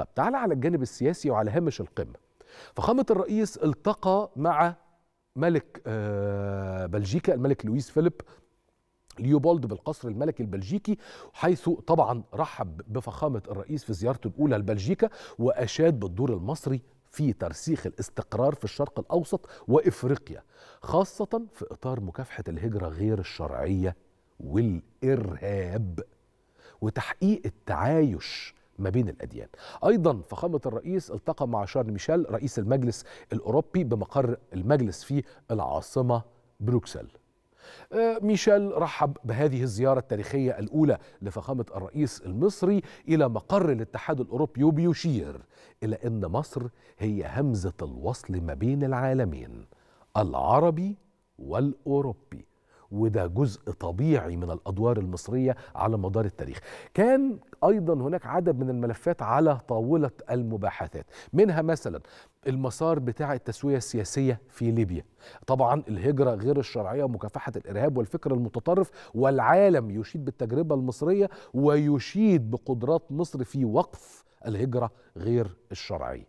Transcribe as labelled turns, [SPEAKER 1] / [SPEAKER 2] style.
[SPEAKER 1] طب تعال على الجانب السياسي وعلى هامش القمة فخامة الرئيس التقى مع ملك آه، بلجيكا الملك لويس فيليب ليوبولد بالقصر الملكي البلجيكي حيث طبعا رحب بفخامة الرئيس في زيارته الأولى لبلجيكا وأشاد بالدور المصري في ترسيخ الاستقرار في الشرق الأوسط وإفريقيا خاصة في إطار مكافحة الهجرة غير الشرعية والإرهاب وتحقيق التعايش ما بين الأديان أيضا فخامة الرئيس التقى مع شارل ميشيل رئيس المجلس الأوروبي بمقر المجلس في العاصمة بروكسل آه، ميشيل رحب بهذه الزيارة التاريخية الأولى لفخامة الرئيس المصري إلى مقر الاتحاد الأوروبي وبيشير إلى أن مصر هي همزة الوصل ما بين العالمين العربي والأوروبي وده جزء طبيعي من الادوار المصريه على مدار التاريخ كان ايضا هناك عدد من الملفات على طاوله المباحثات منها مثلا المسار بتاع التسويه السياسيه في ليبيا طبعا الهجره غير الشرعيه ومكافحه الارهاب والفكر المتطرف والعالم يشيد بالتجربه المصريه ويشيد بقدرات مصر في وقف الهجره غير الشرعيه